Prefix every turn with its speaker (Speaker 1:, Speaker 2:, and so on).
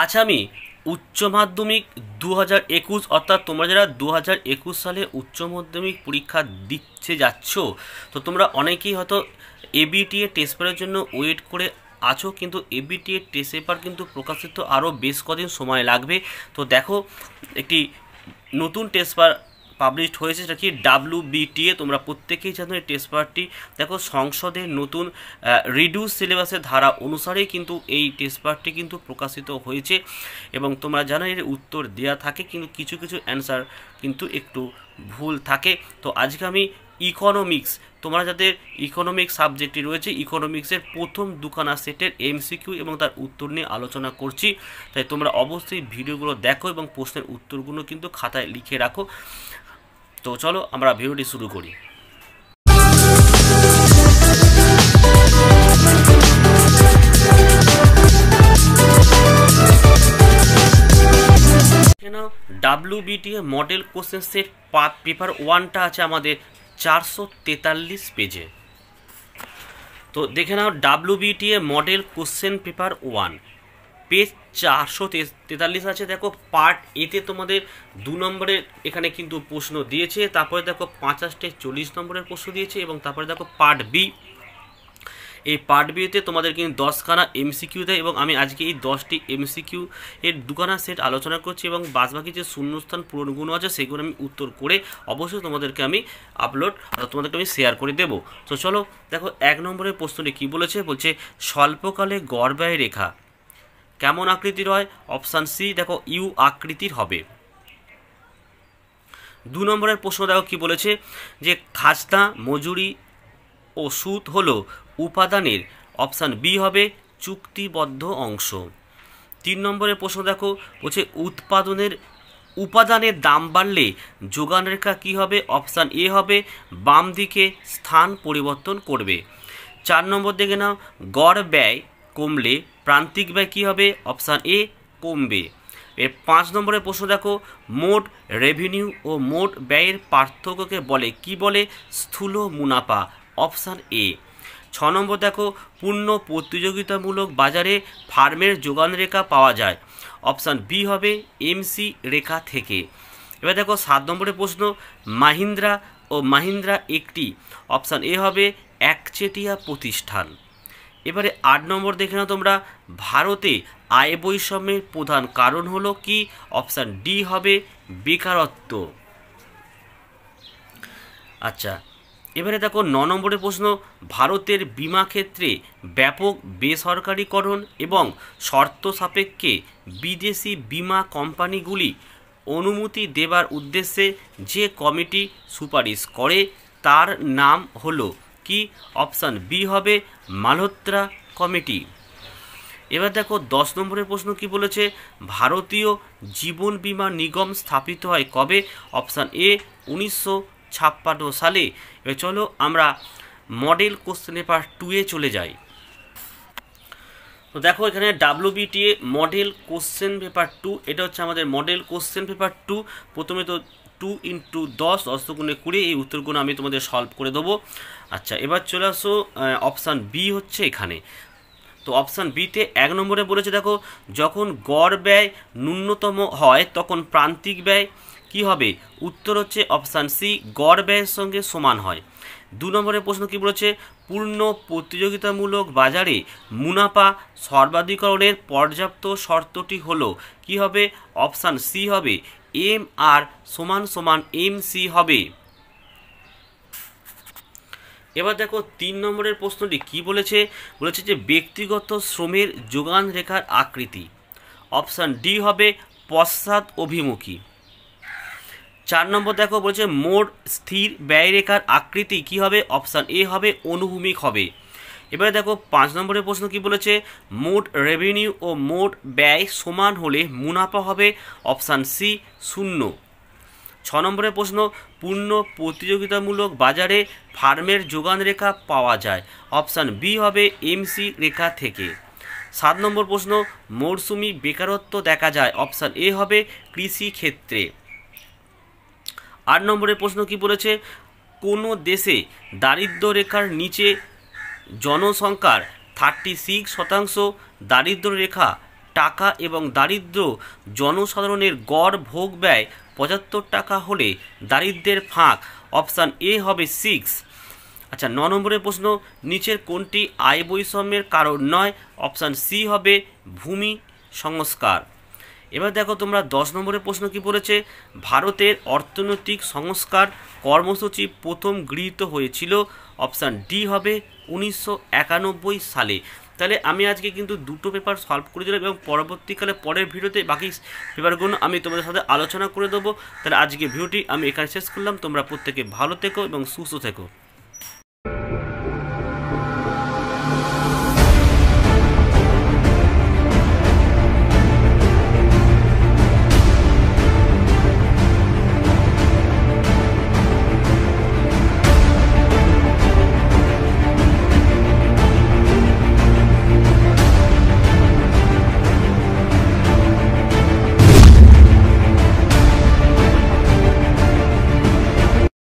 Speaker 1: আজ আমি উচ্চ মাধ্যমিক দু হাজার একুশ অর্থাৎ তোমরা যারা দু হাজার একুশ সালে উচ্চ মাধ্যমিক পরীক্ষা দিচ্ছে যাচ্ছ তো তোমরা অনেকেই হয়তো এবিটিএ টেস্ট পেপারের জন্য ওয়েট করে আছো কিন্তু এবিটিএ টেস্ট পেপার কিন্তু প্রকাশিত আরও বেশ কদিন সময় লাগবে তো দেখো একটি নতুন টেস্ট পেপার পাবলিশড হয়েছে সেটা কি ডাব্লু বিটিএ তোমরা প্রত্যেকেই জানো এই টেস্ট পেপারটি দেখো সংসদের নতুন রিডিউস সিলেবাসের ধারা অনুসারেই কিন্তু এই টেস্ট পেপারটি কিন্তু প্রকাশিত হয়েছে এবং তোমরা জানো এর উত্তর দেওয়া থাকে কিন্তু কিছু কিছু অ্যান্সার কিন্তু একটু ভুল থাকে তো আজকে আমি ইকোনমিক্স তোমরা যাদের ইকোনমিক্স সাবজেক্টটি রয়েছে ইকোনমিক্সের প্রথম দুখানা সেটের এমসিকিউ এবং তার উত্তর নিয়ে আলোচনা করছি তাই তোমরা অবশ্যই ভিডিওগুলো দেখো এবং প্রশ্নের উত্তরগুলো কিন্তু খাতায় লিখে রাখো তো চলো আমরা ভিডিওটি শুরু করি বিটিএ মডেল কোশ্চেন সেট পাত পেপার ওয়ানটা আছে আমাদের চারশো তেতাল্লিশ পেজে তো দেখে নাও BTA model question paper one page চারশো তেতাল্লিশ আছে দেখো পার্ট এতে তোমাদের দু নম্বরের এখানে কিন্তু প্রশ্ন দিয়েছে তারপরে দেখো পাঁচাশটে চল্লিশ নম্বরের প্রশ্ন দিয়েছে এবং তারপরে দেখো পার্ট বি এই পার্ট বিতে তোমাদের কিন্তু দশখানা এমসিকিউ দেয় এবং আমি আজকে এই দশটি এমসিকিউ এর দুখানা সেট আলোচনা করছি এবং বাসবাকি যে শূন্যস্থান পূরণগুলো আছে সেগুলো আমি উত্তর করে অবশ্যই তোমাদেরকে আমি আপলোড তোমাদেরকে আমি শেয়ার করে দেবো তো চলো দেখো এক নম্বরের প্রশ্নটি কী বলেছে বলছে স্বল্পকালে গড় ব্যয় রেখা কেমন আকৃতির হয় অপশান সি দেখো ইউ আকৃতির হবে দু নম্বরের প্রশ্ন দেখো কি বলেছে যে খাজনা মজুরি ও সুদ হলো উপাদানের অপশান বি হবে চুক্তিবদ্ধ অংশ তিন নম্বরের প্রশ্ন দেখো বলছে উৎপাদনের উপাদানের দাম বাড়লে যোগান রেখা কী হবে অপশান এ হবে বাম দিকে স্থান পরিবর্তন করবে চার নম্বর দিকে নাও গড় ব্যয় কমলে প্রান্তিক ব্যয় কী হবে অপশান এ কমবে এর পাঁচ নম্বরের প্রশ্ন দেখো মোট রেভিনিউ ও মোট ব্যয়ের পার্থক্যকে বলে কি বলে স্থূল মুনাফা অপশান এ ছ নম্বর দেখো পূর্ণ প্রতিযোগিতামূলক বাজারে ফার্মের যোগান রেখা পাওয়া যায় অপশান বি হবে এমসি রেখা থেকে এবার দেখো সাত নম্বরের প্রশ্ন মাহিন্দ্রা ও মাহিন্দ্রা একটি অপশান এ হবে একচেটিয়া প্রতিষ্ঠান এবারে আট নম্বর দেখে নাও তোমরা ভারতে আয় বৈষম্যের প্রধান কারণ হলো কি অপশান ডি হবে বেকারত্ব আচ্ছা এবারে দেখো ন নম্বরের প্রশ্ন ভারতের বিমা ক্ষেত্রে ব্যাপক বেসরকারীকরণ এবং শর্ত সাপেক্ষে বিদেশি বিমা কোম্পানিগুলি অনুমতি দেবার উদ্দেশ্যে যে কমিটি সুপারিশ করে তার নাম হলো কি অপশান বি হবে মালহোত্রা কমিটি এবার দেখো দশ নম্বরের প্রশ্ন কি বলেছে ভারতীয় জীবন বীমা নিগম স্থাপিত হয় কবে অপশান এ উনিশশো ছাপ্পান্ন সালে এবার চলো আমরা মডেল কোশ্চেন পেপার টুয়ে চলে যাই তো দেখো এখানে WBTA model question paper two এটা হচ্ছে আমাদের মডেল কোশ্চেন পেপার টু প্রথমে তো টু ইন্টু দশ দশ গুণে কুড়ি এই উত্তরগুলো আমি তোমাদের সলভ করে দেবো আচ্ছা এবার চলে আসো অপশান বি হচ্ছে এখানে তো অপশান বিতে এক নম্বরে বলেছে দেখো যখন গড় ব্যয় ন্যূনতম হয় তখন প্রান্তিক ব্যয় কি হবে উত্তর হচ্ছে অপশান সি গড় ব্যয়ের সঙ্গে সমান হয় দু নম্বরের প্রশ্ন কি বলেছে পূর্ণ প্রতিযোগিতামূলক বাজারে মুনাফা সর্বাধিকরণের পর্যাপ্ত শর্তটি হলো কি হবে অপশান সি হবে এম আর সমান সমান এম সি হবে এবার দেখো তিন নম্বরের প্রশ্নটি কি বলেছে বলেছে যে ব্যক্তিগত শ্রমের যোগান রেখার আকৃতি অপশান ডি হবে পশ্চাৎ অভিমুখী চার নম্বর দেখো বলছে মোট স্থির ব্যয় রেখার আকৃতি কি হবে অপশান এ হবে অনুভূমিক হবে এবারে দেখো পাঁচ নম্বরের প্রশ্ন কি বলেছে মোট রেভিনিউ ও মোট ব্যয় সমান হলে মুনাফা হবে অপশান সি শূন্য ছ নম্বরের প্রশ্ন পূর্ণ প্রতিযোগিতামূলক বাজারে ফার্মের যোগান রেখা পাওয়া যায় অপশান বি হবে এমসি রেখা থেকে সাত নম্বর প্রশ্ন মরসুমি বেকারত্ব দেখা যায় অপশান এ হবে কৃষি ক্ষেত্রে আট নম্বরের প্রশ্ন কি বলেছে কোনো দেশে দারিদ্র রেখার নিচে জনসংখ্যার থার্টি সিক্স শতাংশ দারিদ্র রেখা টাকা এবং দারিদ্র জনসাধারণের গড় ভোগ ব্যয় পঁচাত্তর টাকা হলে দারিদ্রের ফাঁক অপশান এ হবে সিক্স আচ্ছা ন নম্বরের প্রশ্ন নিচের কোনটি আয় বৈষম্যের কারণ নয় অপশান সি হবে ভূমি সংস্কার এবার দেখো তোমরা দশ নম্বরের প্রশ্ন কি পড়েছে ভারতের অর্থনৈতিক সংস্কার কর্মসূচি প্রথম গৃহীত হয়েছিল অপশান ডি হবে উনিশশো সালে তাহলে আমি আজকে কিন্তু দুটো পেপার সলভ করে দিলাম এবং পরবর্তীকালে পরের ভিডিওতে বাকি পেপারগুলো আমি তোমাদের সাথে আলোচনা করে দেবো তাহলে আজকে ভিডিওটি আমি এখানে শেষ করলাম তোমরা প্রত্যেকে ভালো থেকো এবং সুস্থ থেকো